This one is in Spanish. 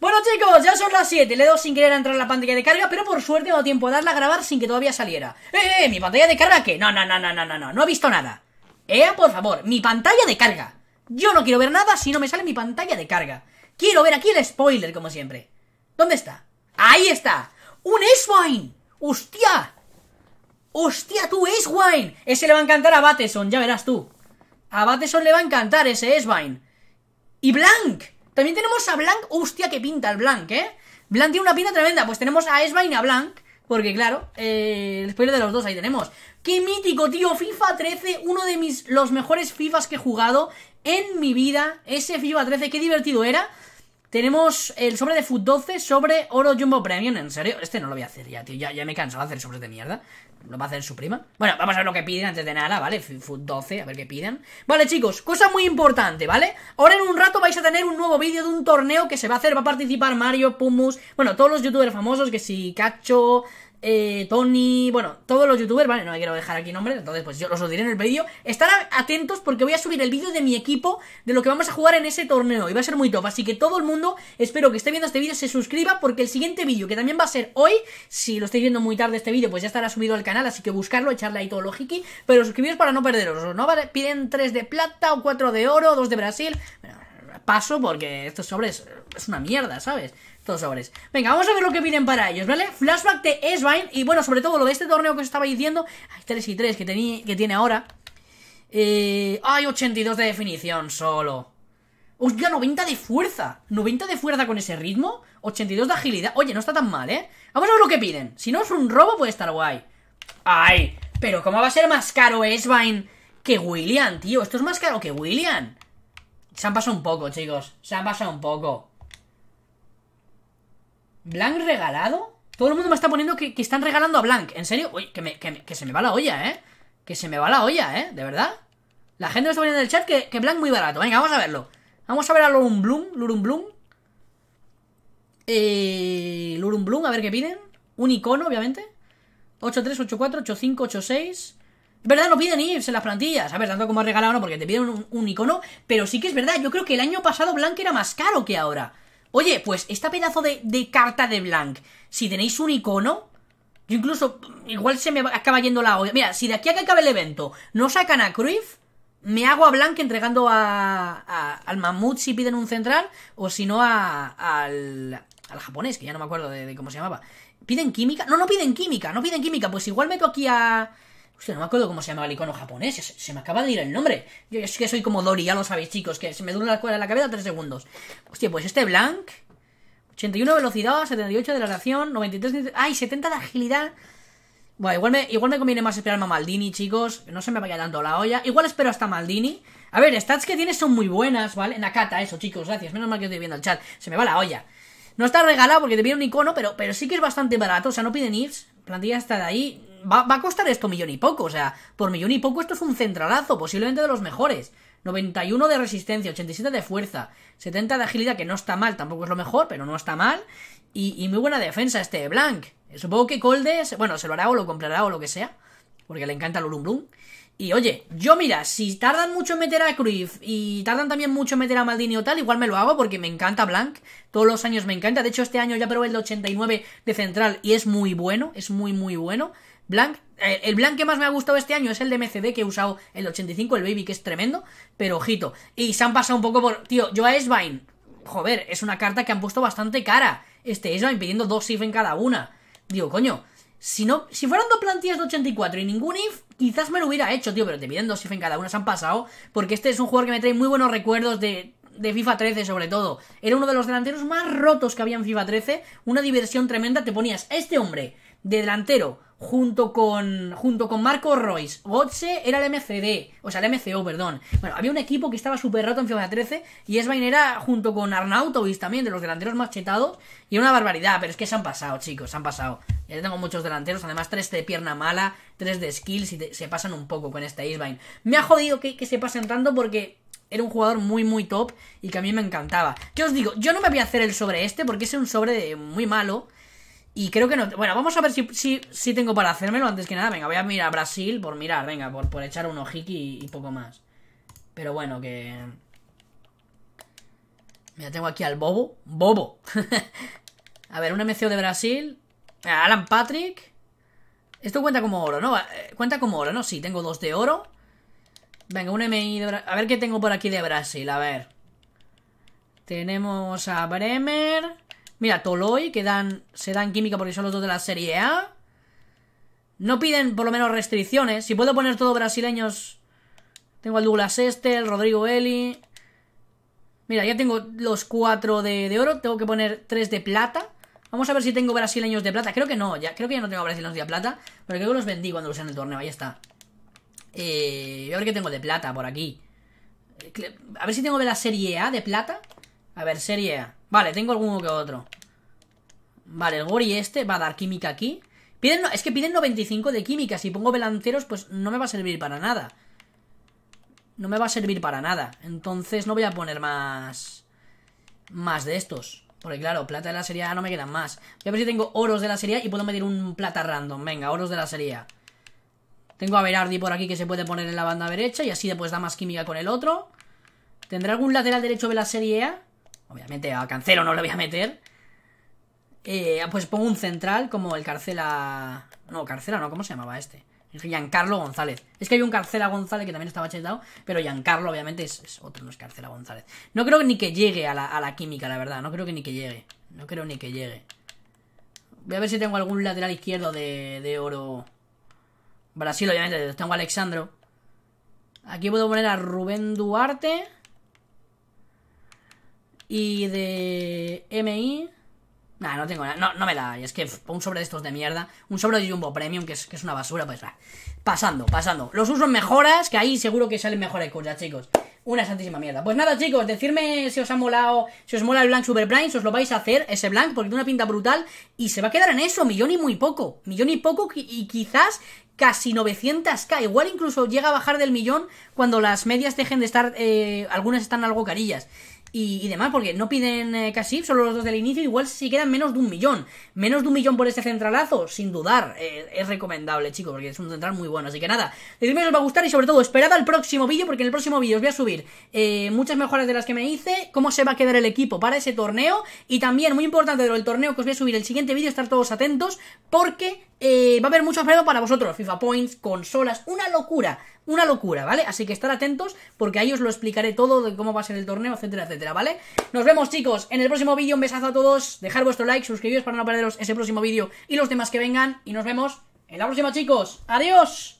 Bueno chicos, ya son las 7, le doy sin querer a entrar a la pantalla de carga, pero por suerte no tiempo de darla a grabar sin que todavía saliera. Eh, ¡Eh, eh! ¿Mi pantalla de carga qué? No, no, no, no, no, no, no, no he visto nada. Eh, por favor, mi pantalla de carga. Yo no quiero ver nada si no me sale mi pantalla de carga. Quiero ver aquí el spoiler, como siempre. ¿Dónde está? ¡Ahí está! ¡Un Eswine. ¡Hostia! ¡Hostia, tú, Eswine! Ese le va a encantar a Bateson, ya verás tú. A Bateson le va a encantar ese Eswine ¡Y Blank! También tenemos a Blanc. Oh, hostia, que pinta el Blanc, ¿eh? Blanc tiene una pinta tremenda. Pues tenemos a Esbain y a Blanc. Porque, claro, eh, el spoiler de los dos ahí tenemos. ¡Qué mítico, tío! FIFA 13, uno de mis, los mejores FIFAs que he jugado en mi vida. Ese FIFA 13, qué divertido era. Tenemos el sobre de FUT 12 sobre Oro Jumbo Premium. ¿En serio? Este no lo voy a hacer ya, tío. Ya, ya me he cansado de hacer sobres de mierda. Lo va a hacer su prima. Bueno, vamos a ver lo que piden antes de nada, ¿vale? FUT 12, a ver qué piden. Vale, chicos, cosa muy importante, ¿vale? Ahora en un rato vais a tener un nuevo vídeo de un torneo que se va a hacer. Va a participar Mario, Pumus, bueno, todos los youtubers famosos, que si Cacho, eh, Tony, bueno, todos los youtubers, vale, no me quiero dejar aquí nombres, entonces pues yo los diré en el vídeo. Estar atentos porque voy a subir el vídeo de mi equipo, de lo que vamos a jugar en ese torneo, y va a ser muy top, así que todo el mundo, espero que esté viendo este vídeo, se suscriba, porque el siguiente vídeo, que también va a ser hoy, si lo estáis viendo muy tarde este vídeo, pues ya estará subido al canal, así que buscarlo, echarle ahí todo lo jiki, pero suscribiros para no perderos, ¿no? piden 3 de plata o 4 de oro, 2 de Brasil, bueno, paso porque estos sobres es una mierda, ¿sabes? Estos sobres. Venga, vamos a ver lo que piden para ellos, ¿vale? Flashback de Esvine y bueno, sobre todo lo de este torneo que os estaba diciendo, hay 3 y 3 que, que tiene ahora. Eh, hay 82 de definición solo. Hostia, 90 de fuerza. 90 de fuerza con ese ritmo. 82 de agilidad. Oye, no está tan mal, ¿eh? Vamos a ver lo que piden. Si no es un robo, puede estar guay. ¡Ay! Pero ¿cómo va a ser más caro Esvine que William, tío? Esto es más caro que William. Se han pasado un poco, chicos. Se han pasado un poco. ¿Blank regalado? Todo el mundo me está poniendo que, están regalando a Blank ¿En serio? Uy, que, me, que, se me va la olla, ¿eh? Que se me va la olla, ¿eh? ¿De verdad? La gente me está poniendo en el chat que, que Blanc muy barato. Venga, vamos a verlo. Vamos a ver a Lurum Bloom. Lurum Bloom. Eh, Lurum Bloom, a ver qué piden. Un icono, obviamente. 8, 3, 8, ¿Verdad? No piden irse las plantillas. A ver, tanto como has regalado, no, porque te piden un, icono. Pero sí que es verdad, yo creo que el año pasado Blank era más caro que ahora. Oye, pues esta pedazo de, carta de Blank, si tenéis un icono, yo incluso, igual se me acaba yendo la olla. Mira, si de aquí a que acabe el evento no sacan a Cruyff, me hago a Blank entregando a, al Mamut si piden un central, o si no a, al, al japonés, que ya no me acuerdo de, de, cómo se llamaba. ¿Piden química? No, no piden química, no piden química. Pues igual meto aquí a, Hostia, no me acuerdo cómo se llama el icono japonés. Se, me acaba de ir el nombre. Yo es que soy como Dory, ya lo sabéis, chicos. Que se me dura la, la cabeza tres segundos. Hostia, pues este Blank. 81 de velocidad, 78 de la reacción, 93... ¡Ay, 70 de agilidad! Bueno, igual me, conviene más esperar a Maldini, chicos. No se me vaya dando la olla. Igual espero hasta Maldini. A ver, stats que tiene son muy buenas, ¿vale? en Nakata, eso, chicos, gracias. Menos mal que estoy viendo el chat. Se me va la olla. No está regalado porque te viene un icono, pero, pero sí que es bastante barato. O sea, no piden ifs. Plantilla está de ahí va, a costar esto millón y poco. O sea, por millón y poco esto es un centralazo, posiblemente de los mejores. 91 de resistencia, 87 de fuerza, 70 de agilidad, que no está mal, tampoco es lo mejor, pero no está mal. Y, muy buena defensa este blank eh, Supongo que Colde, bueno, se lo hará o lo comprará o lo que sea, porque le encanta el Urum Y oye, yo mira, si tardan mucho en meter a Cruyff y tardan también mucho en meter a Maldini o tal, igual me lo hago porque me encanta blank Todos los años me encanta. De hecho, este año ya probé el de 89 de central y es muy bueno, es muy, muy bueno. Blank, eh, el Blanc que más me ha gustado este año es el de MCD que he usado el 85, el Baby, que es tremendo, pero ojito. Y se han pasado un poco por. Tío, yo a Esvine, joder, es una carta que han puesto bastante cara. Este Esvine pidiendo dos if en cada una. Digo, coño, si, no, si fueran dos plantillas de 84 y ningún if, quizás me lo hubiera hecho, tío, pero te piden dos if en cada una, se han pasado, porque este es un jugador que me trae muy buenos recuerdos de, de FIFA 13 sobre todo. Era uno de los delanteros más rotos que había en FIFA 13, una diversión tremenda, te ponías este hombre de delantero junto con junto con Marco Royce. Gotze era el MCD, o sea, el MCO, perdón. Bueno, había un equipo que estaba súper roto en FIFA 13 y Esbain era junto con Arnautovic también, de los delanteros más chetados. Y una barbaridad, pero es que se han pasado, chicos, se han pasado. Ya tengo muchos delanteros, además tres de pierna mala, tres de skills y se pasan un poco con este Isbain. Me ha jodido que, se pasen tanto porque era un jugador muy, muy top y que a mí me encantaba. ¿Qué os digo? Yo no me voy a hacer el sobre este porque es un sobre muy malo. Y creo que no. Bueno, vamos a ver si, tengo para hacérmelo antes que nada. Venga, voy a mirar a Brasil por mirar, venga, por, por echar un ojiki y, poco más. Pero bueno, que. Mira, tengo aquí al Bobo. ¡Bobo! a ver, un MCO de Brasil. Alan Patrick. Esto cuenta como oro, ¿no? Eh, cuenta como oro, ¿no? Sí, tengo dos de oro. Venga, un MI de Brasil. A ver qué tengo por aquí de Brasil, a ver. Tenemos a Bremer. Mira, Toloy, que dan, se dan química porque son los dos de la Serie A. No piden por lo menos restricciones. Si puedo poner todos brasileños. Tengo al Douglas este, el Rodrigo Eli. Mira, ya tengo los cuatro de, oro. Tengo que poner tres de plata. Vamos a ver si tengo brasileños de plata. Creo que no, ya. Creo que ya no tengo brasileños de plata. Pero creo que los vendí cuando los en el torneo. Ahí está. Eh, a ver qué tengo de plata por aquí. Eh, a ver si tengo de la serie A de plata. A ver, serie A. Vale, tengo alguno que otro. Vale, el Gori este va a dar química aquí. es que piden 95 de química. Si pongo velanteros pues no me va a servir para nada. No me va a servir para nada. Entonces no voy a poner más... Más de estos. Porque claro, plata de la serie A no me quedan más. Voy a ver si tengo oros de la serie A y puedo medir un plata random. Venga, oros de la serie Tengo a Berardi por aquí que se puede poner en la banda derecha y así después da más química con el otro. ¿Tendrá algún lateral derecho de la serie A? Obviamente a Cancelo no lo voy a meter. Eh, pues pongo un central como el Carcela... No, Carcela no, ¿cómo se llamaba este? Giancarlo González. Es que hay un Carcela González que también estaba chetado, pero Giancarlo obviamente es, otro, no es Carcela González. No creo ni que llegue a la, a la química, la verdad. No creo que ni que llegue. No creo ni que llegue. Voy a ver si tengo algún lateral izquierdo de, de oro. Brasil, obviamente, tengo a Alexandro. Aquí puedo poner a Rubén Duarte. Y de MI... Nah, no tengo nada. No, no me la es que un sobre de estos de mierda. Un sobre de Jumbo Premium, que es, una basura, pues va. Pasando, pasando. Los usos mejoras, que ahí seguro que salen mejores cosas, chicos. Una santísima mierda. Pues nada, chicos, decirme si os ha molado, si os mola el Blank Super Prime, si os lo vais a hacer, ese Blank, porque tiene una pinta brutal. Y se va a quedar en eso, millón y muy poco. Millón y poco, y quizás casi 900k. Igual incluso llega a bajar del millón cuando las medias dejen de estar. Eh, algunas están algo carillas y, demás, porque no piden eh, casi, solo los dos del inicio, igual si quedan menos de un millón. Menos de un millón por ese centralazo, sin dudar, eh, es recomendable, chicos, porque es un central muy bueno. Así que nada, decidme si os va a gustar y sobre todo, esperad al próximo vídeo, porque en el próximo vídeo os voy a subir eh, muchas mejoras de las que me hice, cómo se va a quedar el equipo para ese torneo, y también, muy importante de lo del torneo que os voy a subir el siguiente vídeo, estar todos atentos, porque va a haber mucho premios para vosotros. FIFA Points, consolas, una locura. Una locura, ¿vale? Así que estar atentos porque ahí os lo explicaré todo de cómo va a ser el torneo, etcétera, etcétera, ¿vale? Nos vemos, chicos, en el próximo vídeo. Un besazo a todos. Dejar vuestro like, suscribiros para no perderos ese próximo vídeo y los demás que vengan. Y nos vemos en la próxima, chicos. ¡Adiós!